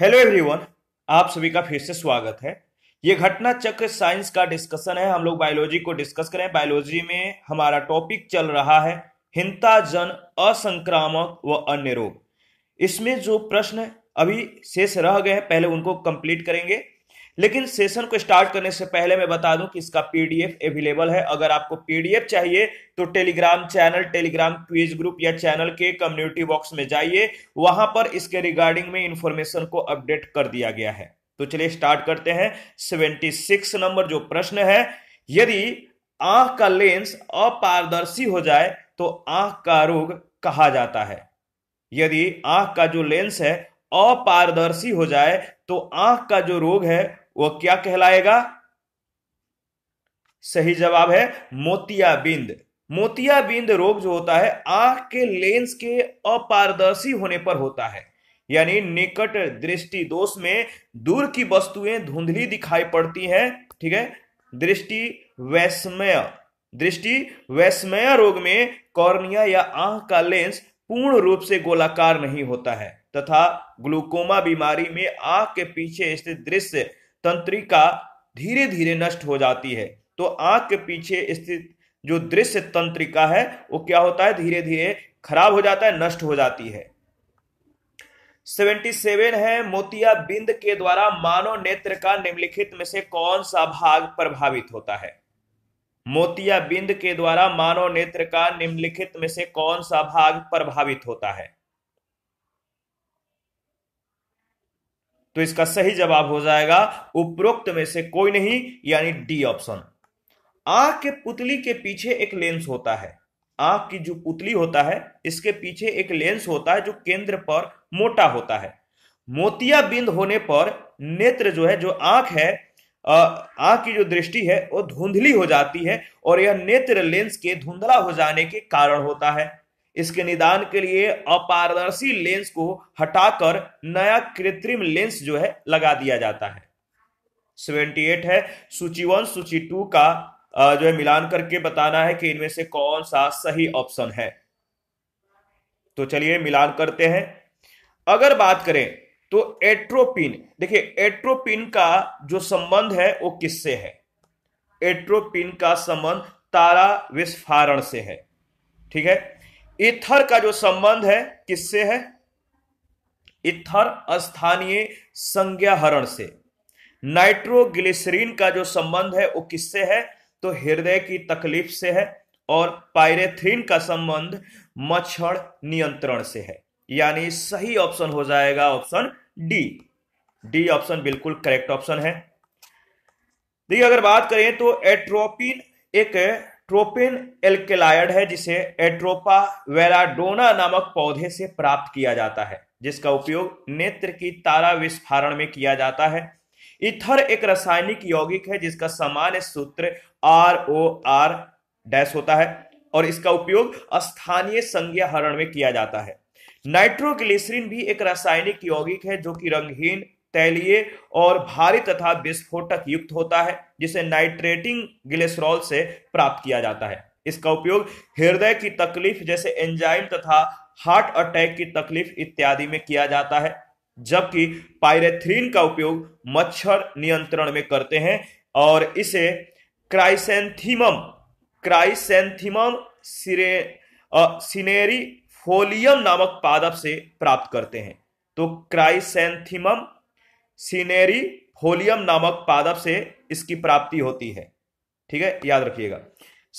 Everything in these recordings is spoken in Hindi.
हेलो एवरीवन आप सभी का फिर से स्वागत है ये घटना चक्र साइंस का डिस्कशन है हम लोग बायोलॉजी को डिस्कस करें बायोलॉजी में हमारा टॉपिक चल रहा है हिंताजन असंक्रामक व अन्य रोग इसमें जो प्रश्न अभी शेष रह गए हैं पहले उनको कंप्लीट करेंगे लेकिन सेशन को स्टार्ट करने से पहले मैं बता दूं कि इसका पीडीएफ अवेलेबल है अगर आपको पीडीएफ चाहिए तो Telegram channel Telegram quiz group या चैनल के कम्युनिटी बॉक्स में जाइए वहां पर इसके रिगार्डिंग में इंफॉर्मेशन को अपडेट कर दिया गया है तो चलिए स्टार्ट करते हैं सिक्स नंबर जो प्रश्न है यदि आंख का लेंस अपारदर्शी हो जाए तो आंख का रोग कहा जाता है यदि आंख का जो लेंस है अपारदर्शी हो जाए तो आंख का जो रोग है वह क्या कहलाएगा सही जवाब है मोतियाबिंद मोतियाबिंद रोग जो होता है आंख के लेंस के अपारदर्शी होने पर होता है यानी निकट दृष्टि दोष में दूर की वस्तुएं धुंधली दिखाई पड़ती हैं ठीक है दृष्टि वैस्मय दृष्टि वैस्मय रोग में कॉर्निया या आंख का लेंस पूर्ण रूप से गोलाकार नहीं होता है तथा ग्लूकोमा बीमारी में आंख के पीछे स्थित दृश्य तंत्रिका धीरे धीरे नष्ट हो जाती है तो आंख के पीछे स्थित जो दृश्य तंत्रिका है वो क्या होता है धीरे धीरे खराब हो जाता है नष्ट हो जाती है 77 है मोतिया बिंद के द्वारा मानव नेत्र का निम्नलिखित में से कौन सा भाग प्रभावित होता है मोतिया बिंद के द्वारा मानव नेत्र का निम्नलिखित में से कौन सा भाग प्रभावित होता है तो इसका सही जवाब हो जाएगा उपरोक्त में से कोई नहीं यानी डी ऑप्शन आंख के पुतली के पीछे एक लेंस होता है आंख की जो पुतली होता है इसके पीछे एक लेंस होता है जो केंद्र पर मोटा होता है मोतिया बिंद होने पर नेत्र जो है जो आंख है आंख की जो दृष्टि है वो धुंधली हो जाती है और यह नेत्र लेंस के धुंधला हो जाने के कारण होता है इसके निदान के लिए अपारदर्शी लेंस को हटाकर नया कृत्रिम लेंस जो है लगा दिया जाता है सेवेंटी एट है सूची वन सूची टू का जो है मिलान करके बताना है कि इनमें से कौन सा सही ऑप्शन है तो चलिए मिलान करते हैं अगर बात करें तो एट्रोपिन देखिए एट्रोपिन का जो संबंध है वो किससे है एट्रोपिन का संबंध तारा विस्फारण से है ठीक है इथर का जो संबंध है किससे है इथर स्थानीय संज्ञाहरण से नाइट्रोग्लिसरीन का जो संबंध है वो किससे है तो हृदय की तकलीफ से है और पायरेथ्रीन का संबंध मच्छर नियंत्रण से है यानी सही ऑप्शन हो जाएगा ऑप्शन डी डी ऑप्शन बिल्कुल करेक्ट ऑप्शन है देखिए अगर बात करें तो एट्रोपिन एक ट्रोपिन एल्केलायड है जिसे एट्रोपा वेराडोना नामक पौधे से प्राप्त किया जाता है जिसका उपयोग नेत्र की तारा विस्फारण में किया जाता है इथर एक रासायनिक यौगिक है जिसका सामान्य सूत्र आर ओ आर डैश होता है और इसका उपयोग स्थानीय संज्ञा हरण में किया जाता है नाइट्रोग्लिसरीन भी एक रासायनिक यौगिक है जो कि रंगहीन तैलीय और भारी तथा विस्फोटक युक्त होता है जिसे नाइट्रेटिंग ग्लिसरॉल से प्राप्त किया जाता है इसका उपयोग हृदय की तकलीफ जैसे एंजाइम तथा हार्ट अटैक की तकलीफ इत्यादि में किया जाता है जबकि पायरेथ्रीन का उपयोग मच्छर नियंत्रण में करते हैं और इसे क्राइसेंथीम क्राइसेंथीम सिरे सिनेरी फोलियम नामक पादप से प्राप्त करते हैं तो क्राइसेंथीमम सीनेरी फोलियम नामक पादप से इसकी प्राप्ति होती है ठीक है याद रखिएगा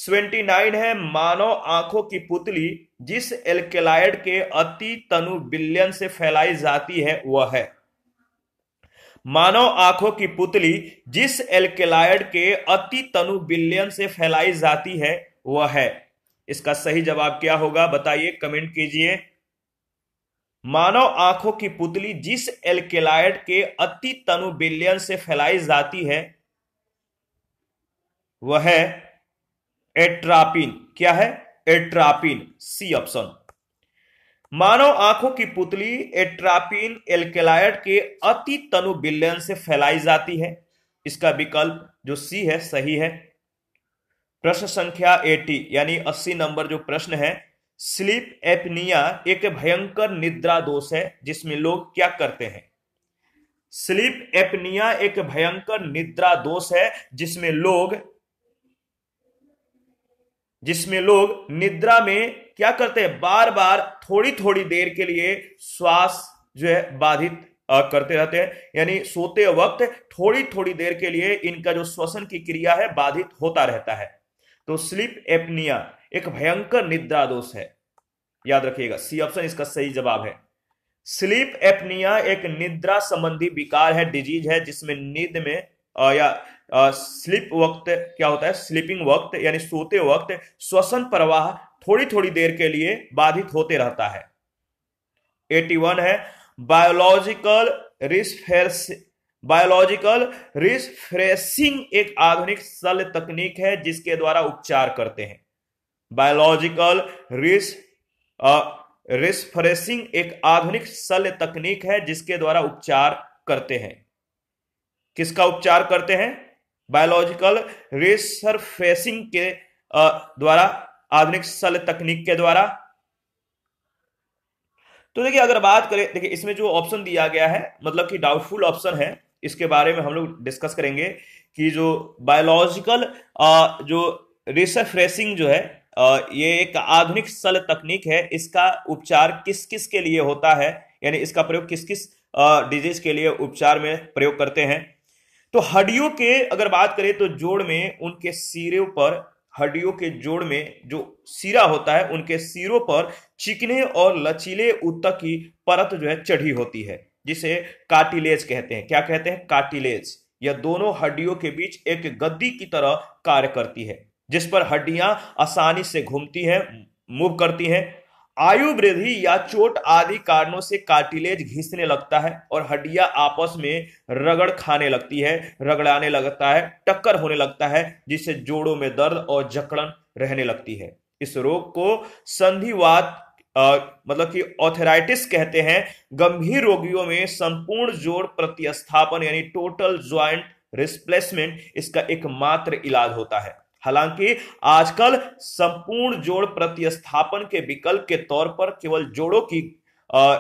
ट्वेंटी नाइन है मानव आंखों की पुतली जिस एल्केलाइड के अति तनु बिलियन से फैलाई जाती है वह है मानव आंखों की पुतली जिस एल्केलाइड के अति तनु बिलियन से फैलाई जाती है वह है इसका सही जवाब क्या होगा बताइए कमेंट कीजिए मानव आंखों की पुतली जिस एल्केलाइड के अति तनु बिलियन से फैलाई जाती है वह है एट्रापिन क्या है एट्रापिन सी ऑप्शन मानव आंखों की पुतली एट्रापिन एल्केलाइड के अति तनु बिलियन से फैलाई जाती है इसका विकल्प जो सी है सही है प्रश्न संख्या एटी यानी अस्सी नंबर जो प्रश्न है स्लीप एपनिया एक भयंकर निद्रा दोष है जिसमें लोग क्या करते हैं स्लीप एपनिया एक भयंकर निद्रा दोष है जिसमें लोग जिसमें लोग निद्रा में क्या करते हैं बार बार थोड़ी थोड़ी देर के लिए श्वास जो है बाधित करते रहते हैं यानी सोते वक्त थोड़ी थोड़ी देर के लिए इनका जो श्वसन की क्रिया है बाधित होता रहता है तो स्लीप एपनिया एक भयंकर निद्रा दोष है याद रखिएगा सी ऑप्शन इसका सही जवाब है स्लीप एपनिया एक निद्रा संबंधी विकार है डिजीज है जिसमें नींद में आ, या आ, स्लिप वक्त क्या होता है स्लीपिंग वक्त यानी सोते वक्त श्वसन प्रवाह थोड़ी थोड़ी देर के लिए बाधित होते रहता है 81 है बायोलॉजिकल रिस्फेस बायोलॉजिकल रिस्फ्रेसिंग एक आधुनिक सल तकनीक है जिसके द्वारा उपचार करते हैं बायोलॉजिकल रिस रिस्फ्रेशिंग एक आधुनिक शल्य तकनीक है जिसके द्वारा उपचार करते हैं किसका उपचार करते हैं बायोलॉजिकल रिसरफेसिंग के द्वारा आधुनिक शल्य तकनीक के द्वारा तो देखिए अगर बात करें देखिए इसमें जो ऑप्शन दिया गया है मतलब कि डाउटफुल ऑप्शन है इसके बारे में हम लोग डिस्कस करेंगे कि जो बायोलॉजिकल जो रिसरफ्रेसिंग जो है ये एक आधुनिक शल तकनीक है इसका उपचार किस किस के लिए होता है यानी इसका प्रयोग किस किस डिजीज के लिए उपचार में प्रयोग करते हैं तो हड्डियों के अगर बात करें तो जोड़ में उनके सिरे पर हड्डियों के जोड़ में जो सिरा होता है उनके सिरों पर चिकने और लचीले उत्तक की परत जो है चढ़ी होती है जिसे काटिलेज कहते हैं क्या कहते हैं काटिलेज यह दोनों हड्डियों के बीच एक गद्दी की तरह कार्य करती है जिस पर हड्डियां आसानी से घूमती हैं मूव करती हैं आयु वृद्धि या चोट आदि कारणों से कार्टिलेज घिसने लगता है और हड्डियां आपस में रगड़ खाने लगती है रगड़ाने लगता है टक्कर होने लगता है जिससे जोड़ों में दर्द और जकड़न रहने लगती है इस रोग को संधिवात मतलब कि ऑथेराइटिस कहते हैं गंभीर रोगियों में संपूर्ण जोड़ प्रतिस्थापन यानी टोटल ज्वाइंट रिस्प्लेसमेंट इसका एकमात्र इलाज होता है हालांकि आजकल संपूर्ण जोड़ प्रतिस्थापन के विकल्प के तौर पर केवल जोड़ों की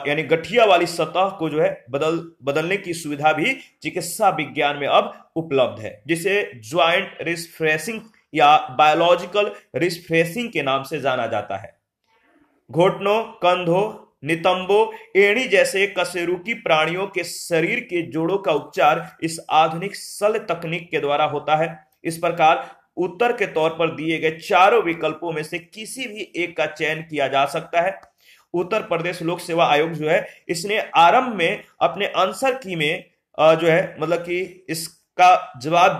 यानी गठिया वाली सतह को जो है बदल बदलने की सुविधा भी चिकित्सा विज्ञान में अब उपलब्ध है जिसे ज्वाइंट रिस्फ्रेसिंग या बायोलॉजिकल रिस्फ्रेसिंग के नाम से जाना जाता है घोटनों कंधों नितंबो एणी जैसे कसेरुकी प्राणियों के शरीर के जोड़ों का उपचार इस आधुनिक सल तकनीक के द्वारा होता है इस प्रकार उत्तर के तौर पर दिए गए चारों विकल्पों में से किसी भी एक का चयन किया जा सकता है उत्तर प्रदेश लोक सेवा आयोग जो है इसने आरंभ में अपने आंसर की में जो है मतलब कि इसका जवाब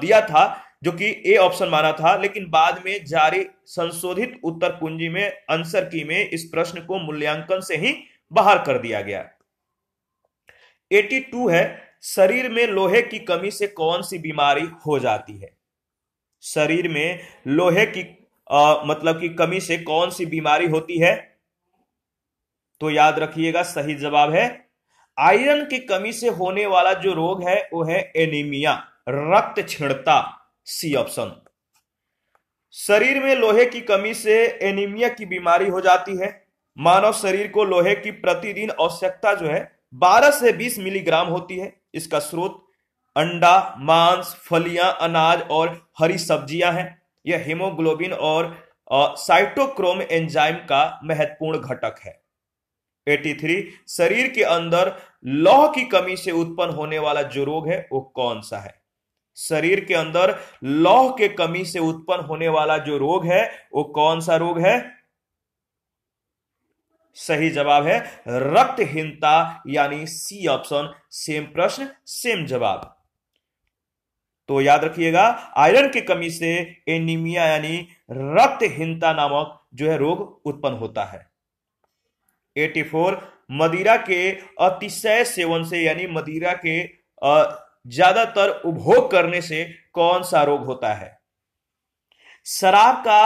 दिया था जो कि ए ऑप्शन माना था लेकिन बाद में जारी संशोधित उत्तर कुंजी में आंसर की में इस प्रश्न को मूल्यांकन से ही बाहर कर दिया गया 82 है शरीर में लोहे की कमी से कौन सी बीमारी हो जाती है शरीर में लोहे की आ, मतलब की कमी से कौन सी बीमारी होती है तो याद रखिएगा सही जवाब है आयरन की कमी से होने वाला जो रोग है वो है एनीमिया रक्त छिणता सी ऑप्शन शरीर में लोहे की कमी से एनीमिया की बीमारी हो जाती है मानव शरीर को लोहे की प्रतिदिन आवश्यकता जो है 12 से 20 मिलीग्राम होती है इसका स्रोत अंडा मांस फलियां अनाज और हरी सब्जियां हैं यह हीमोग्लोबिन और साइटोक्रोम एंजाइम का महत्वपूर्ण घटक है 83 शरीर के अंदर लौह की कमी से उत्पन्न होने वाला जो रोग है वो कौन सा है शरीर के अंदर लौह के कमी से उत्पन्न होने वाला जो रोग है वो कौन सा रोग है सही जवाब है रक्तहीनता यानी सी ऑप्शन सेम प्रश्न सेम जवाब तो याद रखिएगा आयरन की कमी से एनीमिया यानी रक्तहीनता नामक जो है रोग उत्पन्न होता है 84 मदिरा के अतिशय सेवन से यानी मदिरा के ज्यादातर उपभोग करने से कौन सा रोग होता है शराब का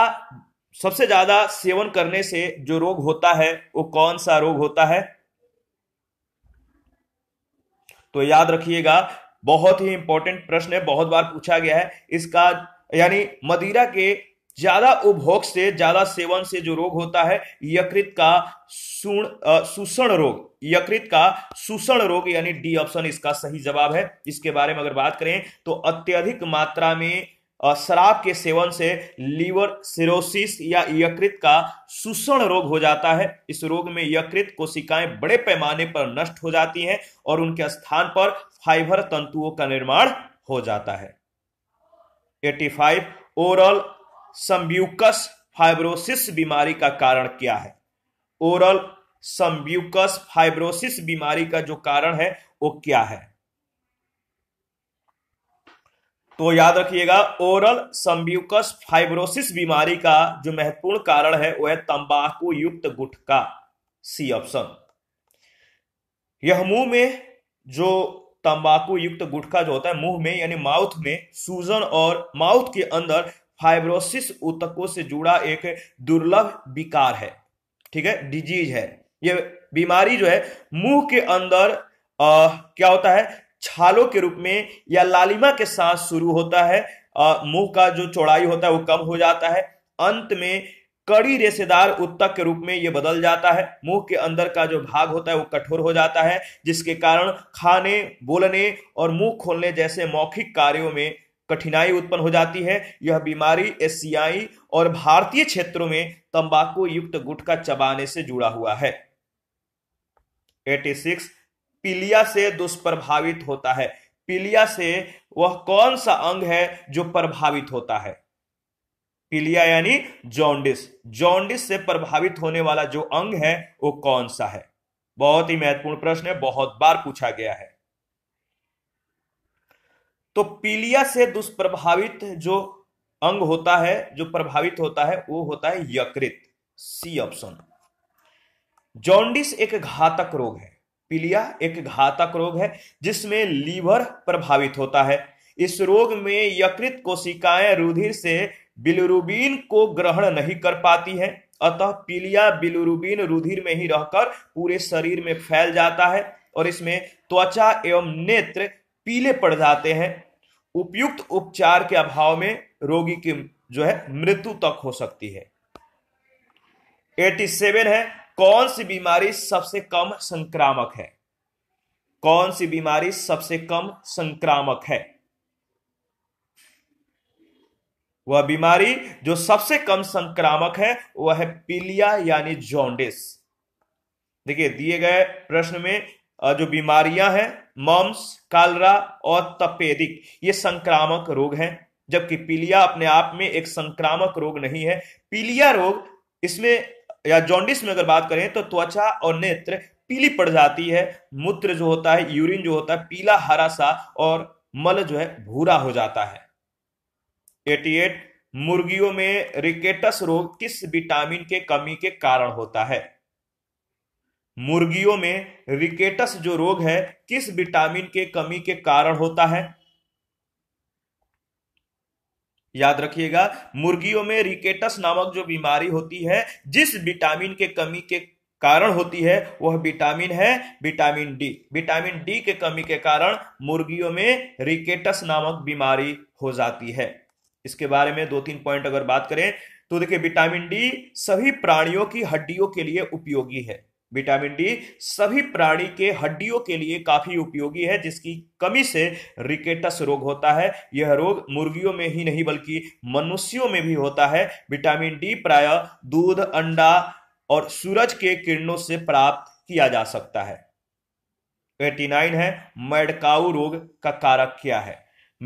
सबसे ज्यादा सेवन करने से जो रोग होता है वो कौन सा रोग होता है तो याद रखिएगा बहुत ही इंपॉर्टेंट प्रश्न है बहुत बार पूछा गया है इसका यानी मदिरा के ज्यादा उपभोग से ज्यादा सेवन से जो रोग होता है यकृत का सुषण रोग यकृत का सुषण रोग यानी डी ऑप्शन इसका सही जवाब है इसके बारे में अगर बात करें तो अत्यधिक मात्रा में शराब के सेवन से लीवर सिरोसिस या यकृत का शोषण रोग हो जाता है इस रोग में यकृत कोशिकाएं बड़े पैमाने पर नष्ट हो जाती हैं और उनके स्थान पर फाइबर तंतुओं का निर्माण हो जाता है 85 ओरल सम्ब्यूकस फाइब्रोसिस बीमारी का कारण क्या है ओरल सम्ब्यूकस फाइब्रोसिस बीमारी का जो कारण है वो क्या है तो याद रखिएगा ओरल सम्ब्यूकस फाइब्रोसिस बीमारी का जो महत्वपूर्ण कारण है वह है तंबाकू युक्त गुटका सी ऑप्शन यह मुंह में जो तंबाकू युक्त गुटखा जो होता है मुंह में यानी माउथ में सूजन और माउथ के अंदर फाइब्रोसिस उतकों से जुड़ा एक दुर्लभ विकार है ठीक है डिजीज है यह बीमारी जो है मुंह के अंदर आ, क्या होता है छालों के रूप में या लालिमा के साथ शुरू होता है मुंह का जो चौड़ाई होता है वो कम हो जाता है अंत में कड़ी रेसेदार उत्तक के रूप में ये बदल जाता है मुंह के अंदर का जो भाग होता है वो कठोर हो जाता है जिसके कारण खाने बोलने और मुंह खोलने जैसे मौखिक कार्यों में कठिनाई उत्पन्न हो जाती है यह बीमारी एशियाई और भारतीय क्षेत्रों में तंबाकू युक्त गुटखा चबाने से जुड़ा हुआ है 86 पीलिया से दुष्प्रभावित होता है पीलिया से वह कौन सा अंग है जो प्रभावित होता है पीलिया यानी जॉन्डिस जॉन्डिस से प्रभावित होने वाला जो अंग है वो कौन सा है बहुत ही महत्वपूर्ण प्रश्न है बहुत बार पूछा गया है तो पीलिया से दुष्प्रभावित जो अंग होता है जो प्रभावित होता है वो होता है यकृत सी ऑप्शन जॉन्डिस एक घातक रोग है पीलिया एक घातक रोग है जिसमें लीवर प्रभावित होता है इस रोग में यकृत कोशिकाएं रुधिर से बिलुरुबिन को ग्रहण नहीं कर पाती है अतः पीलिया बिलुरुबिन रुधिर में ही रहकर पूरे शरीर में फैल जाता है और इसमें त्वचा एवं नेत्र पीले पड़ जाते हैं उपयुक्त उपचार के अभाव में रोगी की जो है मृत्यु तक हो सकती है 87 है कौन सी बीमारी सबसे कम संक्रामक है कौन सी बीमारी सबसे कम संक्रामक है वह बीमारी जो सबसे कम संक्रामक है वह है पीलिया यानी जॉन्डिस देखिए दिए गए प्रश्न में जो बीमारियां हैं मम्स कालरा और तपेदिक ये संक्रामक रोग हैं जबकि पीलिया अपने आप में एक संक्रामक रोग नहीं है पीलिया रोग इसमें या जॉन्डिस में अगर बात करें तो त्वचा और नेत्र पीली पड़ जाती है मूत्र जो होता है यूरिन जो होता है पीला हरा सा और मल जो है भूरा हो जाता है 88 मुर्गियों में रिकेटस रोग किस विटामिन के कमी के कारण होता है मुर्गियों में रिकेटस जो रोग है किस विटामिन के कमी के कारण होता है याद रखिएगा मुर्गियों में रिकेटस नामक जो बीमारी होती है जिस विटामिन के कमी के कारण होती है वह विटामिन है विटामिन डी विटामिन डी के कमी के कारण मुर्गियों में रिकेटस नामक बीमारी हो जाती है इसके बारे में दो तीन पॉइंट अगर बात करें तो देखिए विटामिन डी सभी प्राणियों की हड्डियों के लिए उपयोगी है विटामिन डी सभी प्राणी के हड्डियों के लिए काफी उपयोगी है जिसकी कमी से रिकेटस रोग होता है यह रोग मुर्गियों में ही नहीं बल्कि मनुष्यों में भी होता है विटामिन डी प्राय दूध अंडा और सूरज के किरणों से प्राप्त किया जा सकता है एटी नाइन है मेडकाऊ रोग का कारक क्या है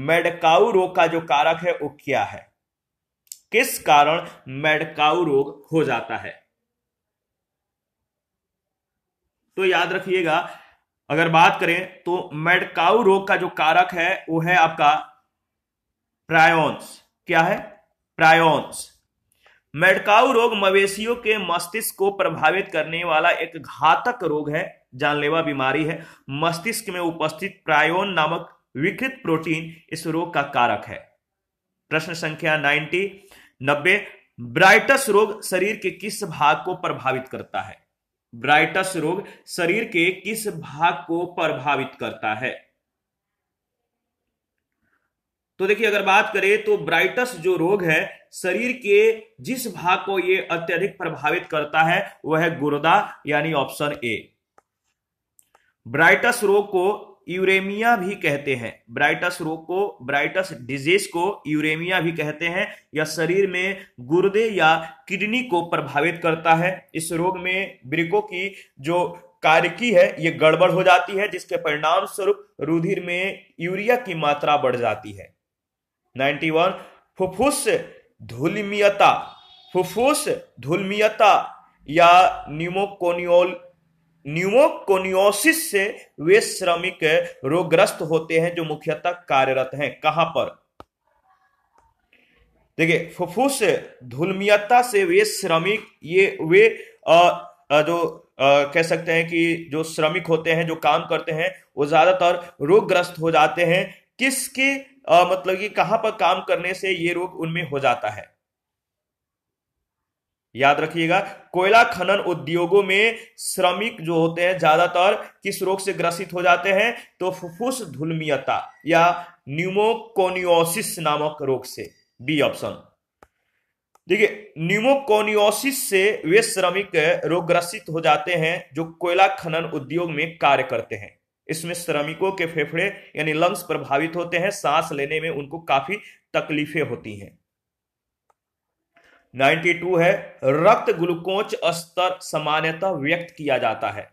मेडकाऊ रोग का जो कारक है वो क्या है किस कारण मेडकाऊ रोग हो जाता है तो याद रखिएगा अगर बात करें तो मेडकाउ रोग का जो कारक है वो है आपका प्रायोन्स क्या है प्रायोन्स मेडकाउ रोग मवेशियों के मस्तिष्क को प्रभावित करने वाला एक घातक रोग है जानलेवा बीमारी है मस्तिष्क में उपस्थित प्रायोन नामक विकृत प्रोटीन इस रोग का कारक है प्रश्न संख्या 90 नब्बे ब्राइटस रोग शरीर के किस भाग को प्रभावित करता है ब्राइटस रोग शरीर के किस भाग को प्रभावित करता है तो देखिए अगर बात करें तो ब्राइटस जो रोग है शरीर के जिस भाग को यह अत्यधिक प्रभावित करता है वह है गुर्दा यानी ऑप्शन ए ब्राइटस रोग को यूरेमिया भी कहते हैं ब्राइटस रोग को ब्राइटस डिजीज को यूरेमिया भी कहते हैं यह शरीर में गुर्दे या किडनी को प्रभावित करता है इस रोग में ब्रिको की जो कार्यकी है ये गड़बड़ हो जाती है जिसके परिणाम स्वरूप रुधिर में यूरिया की मात्रा बढ़ जाती है 91 फुफुस धुलमियता फुफुस धुलमियता या न्यूमोकोनियोल न्यूमोकोनियोसिस से वे श्रमिक रोगग्रस्त होते हैं जो मुख्यतः कार्यरत हैं कहां पर देखिए फुफ्फुस धुलमियता से वे श्रमिक ये वे आ, आ, जो आ, कह सकते हैं कि जो श्रमिक होते हैं जो काम करते हैं वो ज्यादातर रोगग्रस्त हो जाते हैं किसके मतलब कि कहां पर काम करने से ये रोग उनमें हो जाता है याद रखिएगा कोयला खनन उद्योगों में श्रमिक जो होते हैं ज्यादातर किस रोग से ग्रसित हो जाते हैं तो फुफ्फुस धुलमियता या न्यूमोकोनियोसिस नामक रोग से बी ऑप्शन देखिए न्यूमोकोनियोसिस से वे श्रमिक रोगग्रसित हो जाते हैं जो कोयला खनन उद्योग में कार्य करते हैं इसमें श्रमिकों के फेफड़े यानी लंग्स प्रभावित होते हैं सांस लेने में उनको काफी तकलीफें होती हैं 92 है रक्त ग्लूकोज स्तर सामान्यतः व्यक्त किया जाता है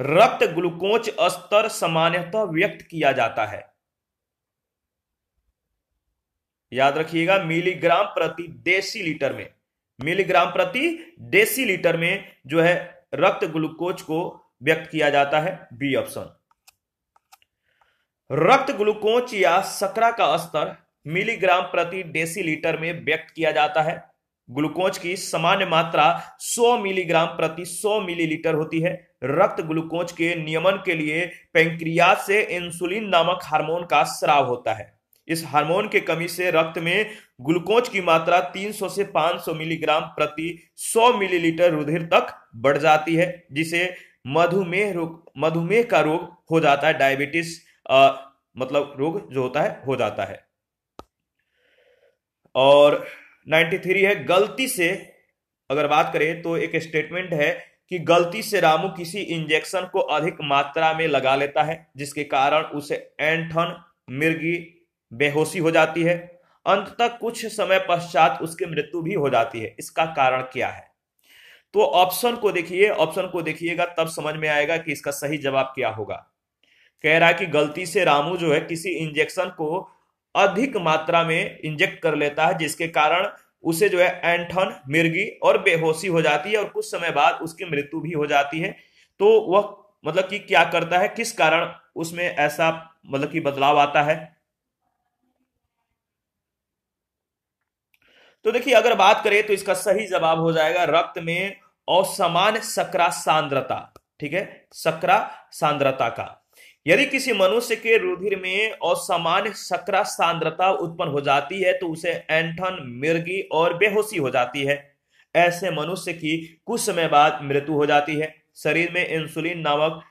रक्त ग्लूकोज स्तर सामान्यतः व्यक्त किया जाता है याद रखिएगा मिलीग्राम प्रति देसी लीटर में मिलीग्राम प्रति देसी लीटर में जो है रक्त ग्लूकोज को व्यक्त किया जाता है बी ऑप्शन रक्त ग्लूकोज या सकरा का स्तर मिलीग्राम प्रति लीटर में व्यक्त किया जाता है ग्लूकोज की सामान्य मात्रा 100 मिलीग्राम प्रति 100 मिलीलीटर होती है रक्त ग्लूकोज के नियमन के लिए पेंक्रियाज से इंसुलिन नामक हार्मोन का स्राव होता है इस हार्मोन के कमी से रक्त में ग्लूकोज की मात्रा 300 से 500 मिलीग्राम प्रति 100 मिलीलीटर रुधिर तक बढ़ जाती है जिसे मधुमेह रोग मधुमेह का रोग हो जाता है डायबिटीज मतलब रोग जो होता है हो जाता है और नाइन्टी थ्री है गलती से अगर बात करें तो एक स्टेटमेंट है कि गलती से रामू किसी इंजेक्शन को अधिक मात्रा में लगा लेता है जिसके कारण उसे एंठन मिर्गी बेहोशी हो जाती है अंत तक कुछ समय पश्चात उसकी मृत्यु भी हो जाती है इसका कारण क्या है तो ऑप्शन को देखिए ऑप्शन को देखिएगा तब समझ में आएगा कि इसका सही जवाब क्या होगा कह रहा है कि गलती से रामू जो है किसी इंजेक्शन को अधिक मात्रा में इंजेक्ट कर लेता है जिसके कारण उसे जो है एंठन मिर्गी और बेहोशी हो जाती है और कुछ समय बाद उसकी मृत्यु भी हो जाती है तो वह मतलब कि क्या करता है किस कारण उसमें ऐसा मतलब कि बदलाव आता है तो देखिए अगर बात करें तो इसका सही जवाब हो जाएगा रक्त में असमान सक्रा सांद्रता ठीक है सकरा सांद्रता का यदि किसी मनुष्य के रुधिर में असामान्य सक्रा सांद्रता उत्पन्न हो जाती है तो उसे एंठन मिर्गी और बेहोशी हो जाती है ऐसे मनुष्य की कुछ समय बाद मृत्यु हो जाती है शरीर में इंसुलिन नामक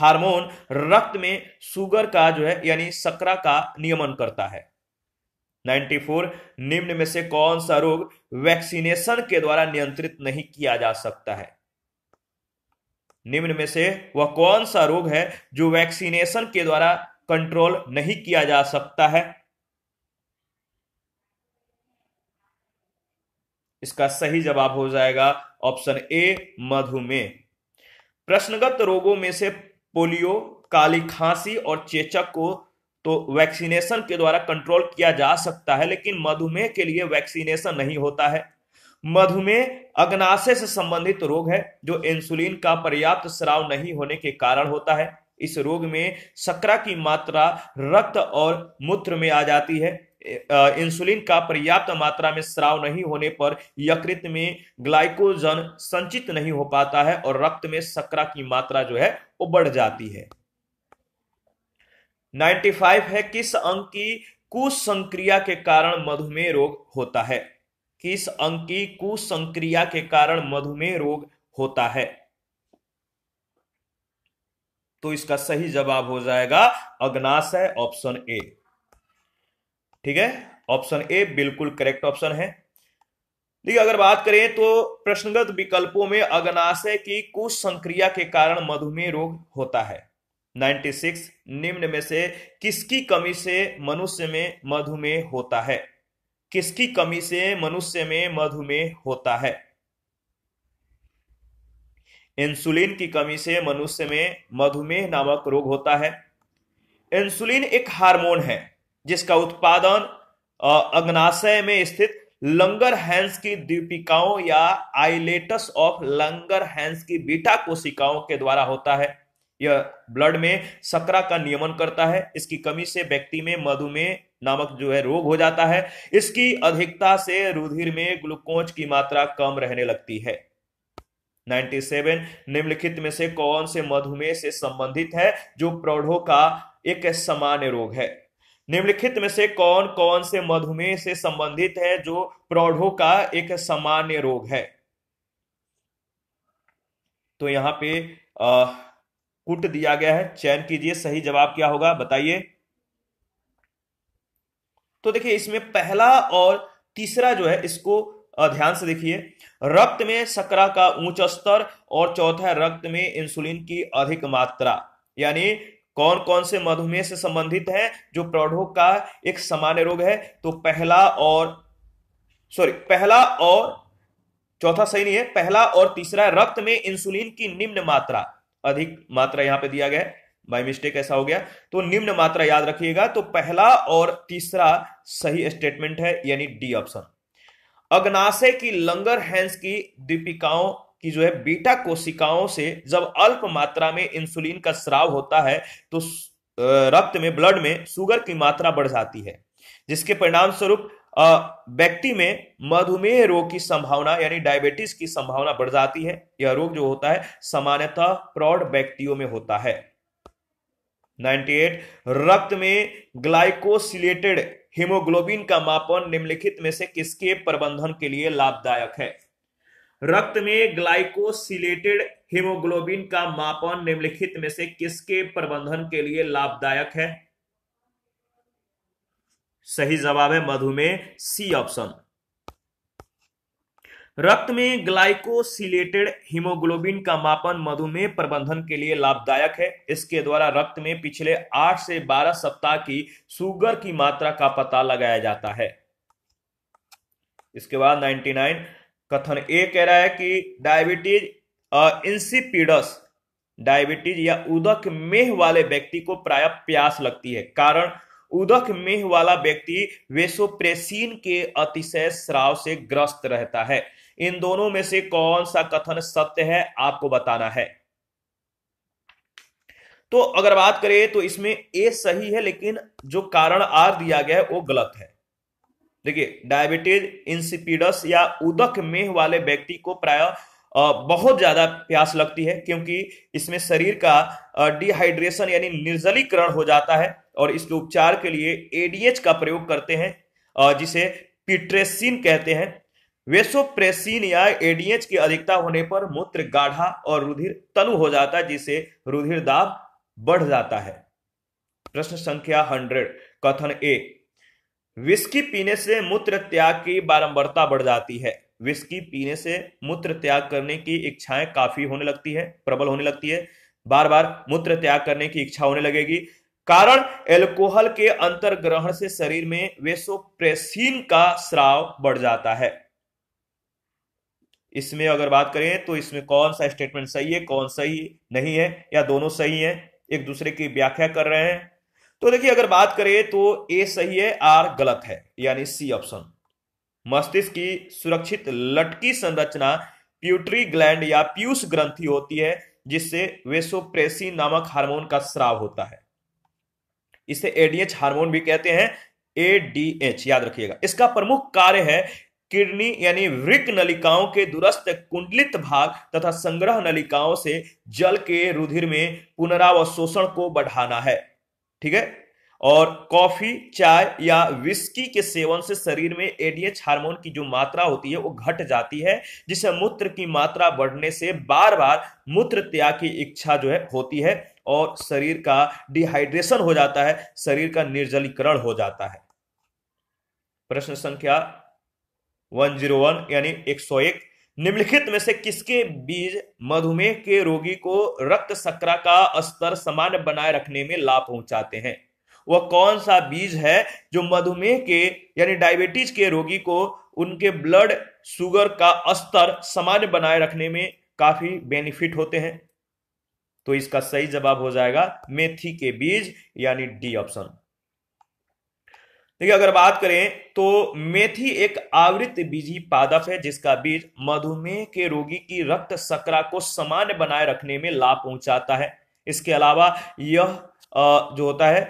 हार्मोन रक्त में शुगर का जो है यानी सक्रा का नियमन करता है 94 निम्न में से कौन सा रोग वैक्सीनेशन के द्वारा नियंत्रित नहीं किया जा सकता है निम्न में से वह कौन सा रोग है जो वैक्सीनेशन के द्वारा कंट्रोल नहीं किया जा सकता है इसका सही जवाब हो जाएगा ऑप्शन ए मधुमेह प्रश्नगत रोगों में से पोलियो काली खांसी और चेचक को तो वैक्सीनेशन के द्वारा कंट्रोल किया जा सकता है लेकिन मधुमेह के लिए वैक्सीनेशन नहीं होता है मधुमेह अग्नाशय से संबंधित रोग है जो इंसुलिन का पर्याप्त स्राव नहीं होने के कारण होता है इस रोग में शकरा की मात्रा रक्त और मूत्र में आ जाती है इंसुलिन का पर्याप्त मात्रा में स्राव नहीं होने पर यकृत में ग्लाइकोजन संचित नहीं हो पाता है और रक्त में शकरा की मात्रा जो है वो बढ़ जाती है 95 है किस अंग की कुसंक्रिया के कारण मधुमेह रोग होता है किस अंग की कुसंक्रिया के कारण मधुमेह रोग होता है तो इसका सही जवाब हो जाएगा अग्नाशय ऑप्शन ए ठीक है ऑप्शन ए बिल्कुल करेक्ट ऑप्शन है देखिए अगर बात करें तो प्रश्नगत विकल्पों में अग्नाशय की कुछ संक्रिया के कारण मधुमेह रोग होता है 96 निम्न में से किसकी कमी से मनुष्य में मधुमेह होता है किसकी कमी से मनुष्य में मधुमेह होता है इंसुलिन की कमी से मनुष्य में मधुमेह नामक रोग होता है इंसुलिन एक हार्मोन है जिसका उत्पादन अग्नाशय में स्थित लंगर हैंस की दीपिकाओं या आइलेटस ऑफ लंगर हैंस की बीटा कोशिकाओं के द्वारा होता है यह ब्लड में सकरा का नियमन करता है इसकी कमी से व्यक्ति में मधुमेह नामक जो है रोग हो जाता है इसकी अधिकता से रुधिर में ग्लूकोज की मात्रा कम रहने लगती है 97 निम्नलिखित में से कौन से मधुमेह से संबंधित है जो प्रौढ़ों का एक सामान्य रोग है निम्नलिखित में से कौन कौन से मधुमेह से संबंधित है जो प्रौढ़ों का एक सामान्य रोग है तो यहां पे अः कुट दिया गया है चयन कीजिए सही जवाब क्या होगा बताइए तो देखिए इसमें पहला और तीसरा जो है इसको ध्यान से देखिए रक्त में सकरा का उच्च स्तर और चौथा रक्त में इंसुलिन की अधिक मात्रा यानी कौन कौन से मधुमेह से संबंधित है जो प्रौढ़ का एक सामान्य रोग है तो पहला और सॉरी पहला और चौथा सही नहीं है पहला और तीसरा रक्त में इंसुलिन की निम्न मात्रा अधिक मात्रा यहां पे दिया गया है बाई मिस्टेक ऐसा हो गया तो निम्न मात्रा याद रखिएगा तो पहला और तीसरा सही स्टेटमेंट है यानी डी ऑप्शन अग्नाशय की लंगर हैंस की दीपिकाओं की जो है बीटा कोशिकाओं से जब अल्प मात्रा में इंसुलिन का स्राव होता है तो रक्त में ब्लड में शुगर की मात्रा बढ़ जाती है जिसके परिणाम स्वरूप व्यक्ति में मधुमेह रोग की संभावना यानी डायबिटीज की संभावना बढ़ जाती है यह रोग जो होता है सामान्यतः प्रौढ़ व्यक्तियों में होता है 98 रक्त में ग्लाइकोसिलेटेड हीमोग्लोबिन का मापन निम्नलिखित में से किसके प्रबंधन के लिए लाभदायक है रक्त में ग्लाइकोसिलेटेड हीमोग्लोबिन का मापन निम्नलिखित में से किसके प्रबंधन के लिए लाभदायक है सही जवाब है मधुमेह सी ऑप्शन रक्त में ग्लाइकोसिलेटेड हीमोग्लोबिन का मापन मधुमेह प्रबंधन के लिए लाभदायक है इसके द्वारा रक्त में पिछले 8 से 12 सप्ताह की शुगर की मात्रा का पता लगाया जाता है इसके बाद 99 कथन ए कह रहा है कि डायबिटीज इंसिपिडस डायबिटीज या उदक मेह वाले व्यक्ति को प्राय प्यास लगती है कारण उदक मेह वाला व्यक्ति वेसोप्रेसिन के अतिशय श्राव से ग्रस्त रहता है इन दोनों में से कौन सा कथन सत्य है आपको बताना है तो अगर बात करें तो इसमें ए सही है लेकिन जो कारण आर दिया गया है वो गलत है देखिए डायबिटीज इंसिपिडस या उदक मेह वाले व्यक्ति को प्राय बहुत ज्यादा प्यास लगती है क्योंकि इसमें शरीर का डिहाइड्रेशन यानी निर्जलीकरण हो जाता है और इसके उपचार के लिए एडीएच का प्रयोग करते हैं जिसे पिट्रेसिन कहते हैं वेसोप्रेसिन या एडीएच की अधिकता होने पर मूत्र गाढ़ा और रुधिर तनु हो जाता है जिससे रुधिर दाब बढ़ जाता है प्रश्न संख्या हंड्रेड कथन ए विस्की पीने से मूत्र त्याग की बारंबारता बढ़ जाती है विस्की पीने से मूत्र त्याग करने की इच्छाएं काफी होने लगती है प्रबल होने लगती है बार बार मूत्र त्याग करने की इच्छा होने लगेगी कारण एल्कोहल के अंतर्ग्रहण से शरीर में वेसोप्रेसिन का स्राव बढ़ जाता है इसमें अगर बात करें तो इसमें कौन सा स्टेटमेंट सही है कौन सही नहीं है या दोनों सही है एक दूसरे की व्याख्या कर रहे हैं तो देखिए अगर बात करें तो ए सही है आर गलत है यानी सी ऑप्शन मस्तिष्क की सुरक्षित लटकी संरचना प्यूटरी ग्लैंड या प्यूस ग्रंथि होती है जिससे वेसोप्रेसिन नामक हार्मोन का स्राव होता है इसे एडीएच हार्मोन भी कहते हैं एडीएच याद रखिएगा इसका प्रमुख कार्य है किडनी यानी वृक नलिकाओं के दुरस्त कुंडलित भाग तथा संग्रह नलिकाओं से जल के रुधिर में पुनरावशोषण को बढ़ाना है ठीक है और कॉफी चाय या विस्की के सेवन से शरीर में एडीएच हार्मोन की जो मात्रा होती है वो घट जाती है जिससे मूत्र की मात्रा बढ़ने से बार बार मूत्र त्याग की इच्छा जो है होती है और शरीर का डिहाइड्रेशन हो जाता है शरीर का निर्जलीकरण हो जाता है प्रश्न संख्या 101 यानी 101 निम्नलिखित में से किसके बीज मधुमेह के रोगी को रक्त शर्करा का स्तर सामान्य बनाए रखने में लाभ पहुंचाते हैं वह कौन सा बीज है जो मधुमेह के यानी डायबिटीज के रोगी को उनके ब्लड शुगर का स्तर सामान्य बनाए रखने में काफी बेनिफिट होते हैं तो इसका सही जवाब हो जाएगा मेथी के बीज यानी डी ऑप्शन देखिए अगर बात करें तो मेथी एक आवृत बीजी पादप है जिसका बीज मधुमेह के रोगी की रक्त शकरा को सामान्य बनाए रखने में लाभ पहुंचाता है इसके अलावा यह जो होता है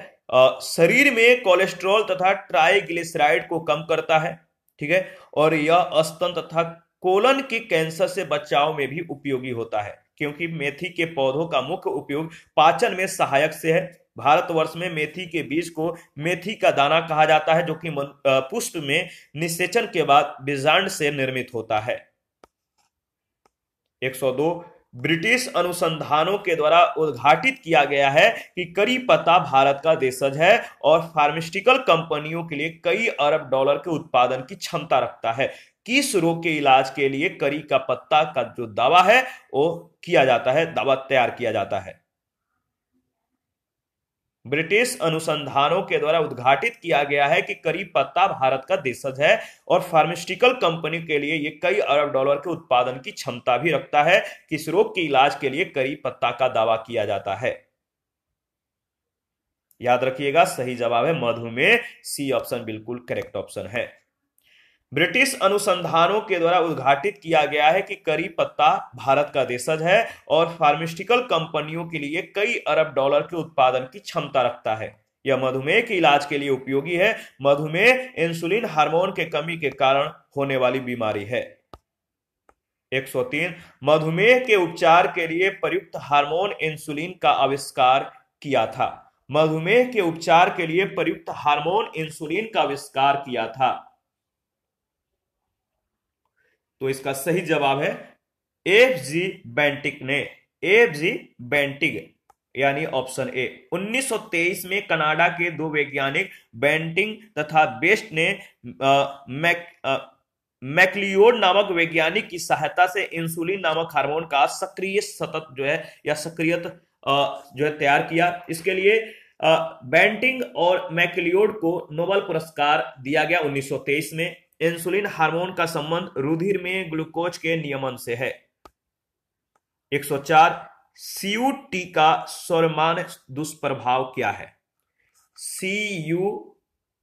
शरीर में कोलेस्ट्रॉल तथा ट्राइग्लिसराइड को कम करता है ठीक है और यह अस्तन तथा कोलन के कैंसर से बचाव में भी उपयोगी होता है क्योंकि मेथी के पौधों का मुख्य उपयोग पाचन में सहायक से है भारतवर्ष में मेथी के बीज को मेथी का दाना कहा जाता है जो कि पुष्प में निषेचन के बाद बीजांड से निर्मित होता है 102 ब्रिटिश अनुसंधानों के द्वारा उद्घाटित किया गया है कि करी पत्ता भारत का देशज है और फार्मास्यूटिकल कंपनियों के लिए कई अरब डॉलर के उत्पादन की क्षमता रखता है किस रोग के इलाज के लिए करी का पत्ता का जो दवा है वो किया जाता है दवा तैयार किया जाता है ब्रिटिश अनुसंधानों के द्वारा उद्घाटित किया गया है कि करी पत्ता भारत का देशज है और फार्मास्यूटिकल कंपनी के लिए यह कई अरब डॉलर के उत्पादन की क्षमता भी रखता है किस रोग के इलाज के लिए करी पत्ता का दावा किया जाता है याद रखिएगा सही जवाब है मधुमेह सी ऑप्शन बिल्कुल करेक्ट ऑप्शन है ब्रिटिश अनुसंधानों के द्वारा उद्घाटित किया गया है कि करी पत्ता भारत का देशज है और फार्मास्यूटिकल कंपनियों के लिए कई अरब डॉलर के उत्पादन की क्षमता रखता है यह मधुमेह के इलाज के लिए उपयोगी है मधुमेह इंसुलिन हार्मोन के कमी के कारण होने वाली बीमारी है 103 मधुमेह के उपचार के लिए प्रयुक्त हार्मोन इंसुलिन का आविष्कार किया था मधुमेह के उपचार के लिए प्रयुक्त हार्मोन इंसुलिन का आविष्कार किया था तो इसका सही जवाब है एफ जी बैंटिक ने एफ जी बैंटिक यानी ऑप्शन ए 1923 में कनाडा के दो वैज्ञानिक बैंटिंग तथा बेस्ट ने मैक मैकलियोड नामक वैज्ञानिक की सहायता से इंसुलिन नामक हार्मोन का सक्रिय सतत जो है या सक्रियत जो है तैयार किया इसके लिए बैंटिंग और मैक्लियोड को नोबल पुरस्कार दिया गया 1923 में इंसुलिन हार्मोन का संबंध रुधिर में ग्लूकोज के नियमन से है 104 टी का सौरमान दुष्प्रभाव क्या है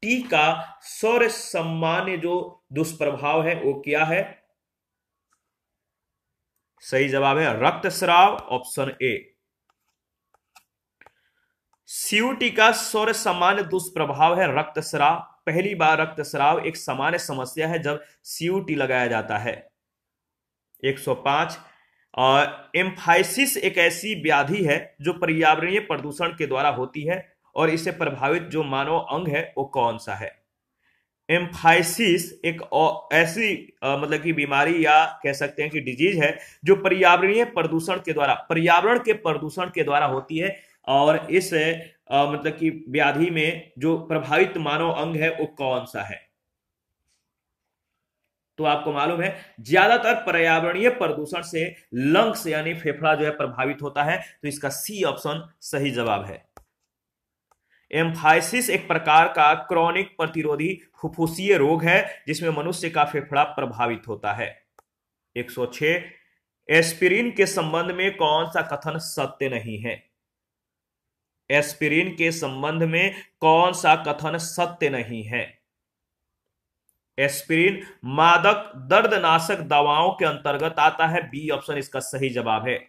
टी का सौर सम्मान्य जो दुष्प्रभाव है वो क्या है सही जवाब है रक्तस्राव ऑप्शन ए सीयूटी का सौर सामान्य दुष्प्रभाव है रक्तस्राव पहली बार रक्तस्राव एक सामान्य समस्या है जब सीयूटी लगाया जाता है 105 और एम्फाइसिस एक ऐसी व्याधि है जो पर्यावरणीय प्रदूषण के द्वारा होती है और इसे प्रभावित जो मानव अंग है वो कौन सा है एम्फाइसिस एक ऐसी मतलब कि बीमारी या कह सकते हैं कि डिजीज है जो पर्यावरणीय प्रदूषण के द्वारा पर्यावरण के प्रदूषण के द्वारा होती है और इस आ, मतलब कि व्याधि में जो प्रभावित मानव अंग है वो कौन सा है तो आपको मालूम है ज्यादातर पर्यावरणीय प्रदूषण से लंग्स यानी फेफड़ा जो है प्रभावित होता है तो इसका सी ऑप्शन सही जवाब है एम्फाइसिस एक प्रकार का क्रॉनिक प्रतिरोधी फुफ्फुसीय रोग है जिसमें मनुष्य का फेफड़ा प्रभावित होता है 106 एस्पिरिन के संबंध में कौन सा कथन सत्य नहीं है एस्पिरिन के संबंध में कौन सा कथन सत्य नहीं है एस्पिरिन मादक दर्दनाशक दवाओं के अंतर्गत आता है बी ऑप्शन इसका सही जवाब है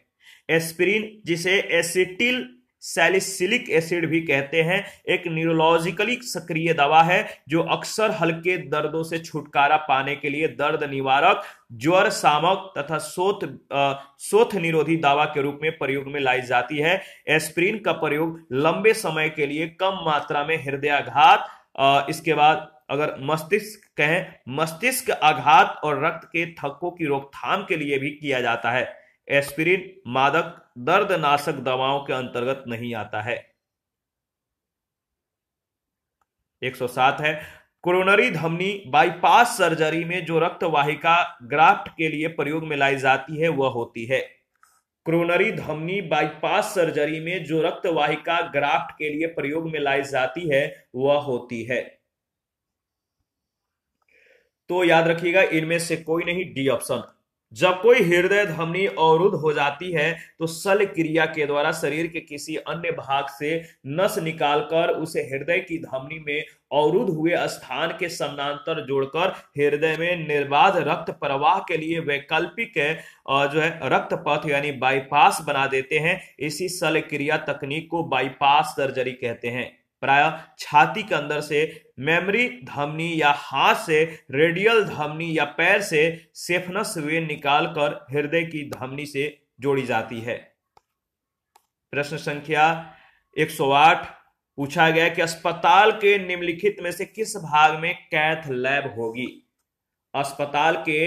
एस्पिरिन जिसे एसिटिल सेलिसिलिक एसिड भी कहते हैं एक न्यूरोलॉजिकली सक्रिय दवा है जो अक्सर हल्के दर्दों से छुटकारा पाने के लिए दर्द निवारक ज्वर सामक तथा सोथ आ, सोथ निरोधी दवा के रूप में प्रयोग में लाई जाती है एस्प्रिन का प्रयोग लंबे समय के लिए कम मात्रा में हृदयाघात इसके बाद अगर मस्तिष्क कहें मस्तिष्क आघात और रक्त के थक्कों की रोकथाम के लिए भी किया जाता है एस्पिरिन मादक दर्दनाशक दवाओं के अंतर्गत नहीं आता है 107 है कोरोनरी धमनी बाईपास सर्जरी में जो रक्तवाहिका ग्राफ्ट के लिए प्रयोग में लाई जाती है वह होती है क्रोनरी धमनी बाईपास सर्जरी में जो रक्तवाहिका ग्राफ्ट के लिए प्रयोग में लाई जाती है वह होती है तो याद रखिएगा इनमें से कोई नहीं डी ऑप्शन जब कोई हृदय धमनी अवरुद्ध हो जाती है तो सल क्रिया के द्वारा शरीर के किसी अन्य भाग से नस निकालकर उसे हृदय की धमनी में अवरुद्ध हुए स्थान के समानांतर जोड़कर हृदय में निर्बाध रक्त प्रवाह के लिए वैकल्पिक जो है रक्त पथ यानी बाईपास बना देते हैं इसी सल क्रिया तकनीक को बाईपास सर्जरी कहते हैं प्राय छाती के अंदर से मेमरी धमनी या हाथ से रेडियल धमनी या पैर से सेफनस वे निकालकर हृदय की धमनी से जोड़ी जाती है प्रश्न संख्या 108 पूछा गया कि अस्पताल के निम्नलिखित में से किस भाग में कैथ लैब होगी अस्पताल के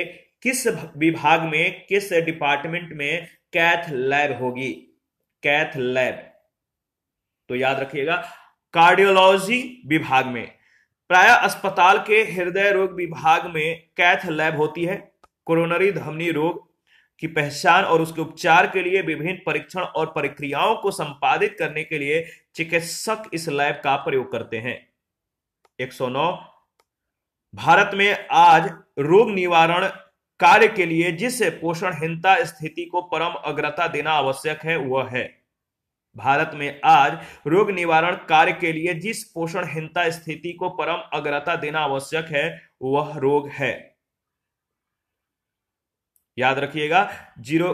किस विभाग में किस डिपार्टमेंट में कैथ लैब होगी कैथ लैब तो याद रखिएगा कार्डियोलॉजी विभाग में प्राय अस्पताल के हृदय रोग विभाग में कैथ लैब होती है कोरोनरी धमनी रोग की पहचान और उसके उपचार के लिए विभिन्न परीक्षण और प्रक्रियाओं को संपादित करने के लिए चिकित्सक इस लैब का प्रयोग करते हैं 109 भारत में आज रोग निवारण कार्य के लिए जिस पोषणहीनता स्थिति को परम अग्रता देना आवश्यक है वह है भारत में आज रोग निवारण कार्य के लिए जिस पोषणहीनता स्थिति को परम अग्रता देना आवश्यक है वह रोग है याद रखिएगा जीरो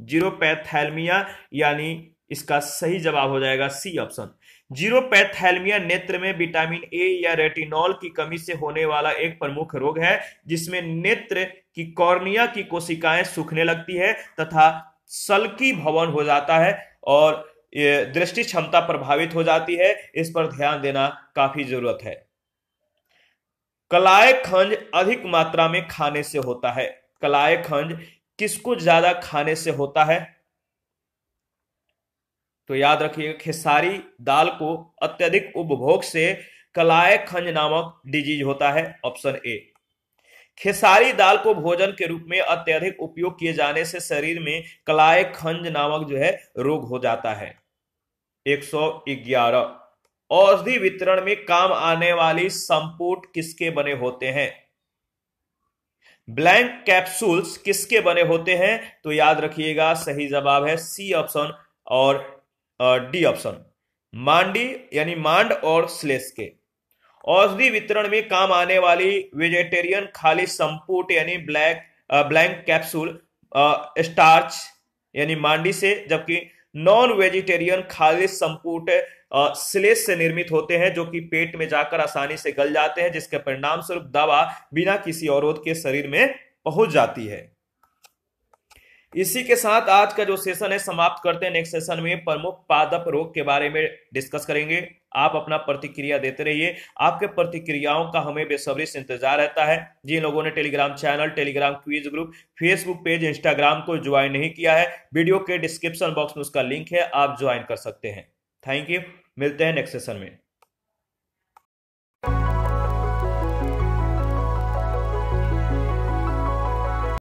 जीरोपैथैल्मिया यानी इसका सही जवाब हो जाएगा सी ऑप्शन जीरोपैथैल्मिया नेत्र में विटामिन ए या रेटिनॉल की कमी से होने वाला एक प्रमुख रोग है जिसमें नेत्र की कॉर्निया की कोशिकाएं सूखने लगती है तथा सल्की भवन हो जाता है और दृष्टि क्षमता प्रभावित हो जाती है इस पर ध्यान देना काफी जरूरत है कलाय खंज अधिक मात्रा में खाने से होता है कलाय खंज किसको ज्यादा खाने से होता है तो याद रखिएगा खेसारी दाल को अत्यधिक उपभोग से कलाय खंज नामक डिजीज होता है ऑप्शन ए खेसारी दाल को भोजन के रूप में अत्यधिक उपयोग किए जाने से शरीर में कलाय खंज नामक जो है रोग हो जाता है 111 औषधि वितरण में काम आने वाली संपूट किसके बने होते हैं ब्लैंक कैप्सूल्स किसके बने होते हैं तो याद रखिएगा सही जवाब है सी ऑप्शन और डी ऑप्शन मांडी यानी मांड और स्लेस के औषधि वितरण में काम आने वाली वेजिटेरियन खाली संपूट यानी ब्लैक ब्लैंक कैप्सूल स्टार्च यानी मांडी से जबकि नॉन वेजिटेरियन खाली संपूट स्लेस से निर्मित होते हैं जो कि पेट में जाकर आसानी से गल जाते हैं जिसके परिणाम स्वरूप दवा बिना किसी अवरोध के शरीर में पहुंच जाती है इसी के साथ आज का जो सेशन है समाप्त करते हैं नेक्स्ट सेशन में प्रमुख पादप रोग के बारे में डिस्कस करेंगे आप अपना प्रतिक्रिया देते रहिए आपके प्रतिक्रियाओं का हमें बेसब्री से इंतजार रहता है जिन लोगों ने Telegram channel Telegram quiz group Facebook page Instagram को ज्वाइन नहीं किया है वीडियो के डिस्क्रिप्शन बॉक्स में उसका लिंक है आप ज्वाइन कर सकते हैं थैंक यू मिलते हैं नेक्स्ट सेशन में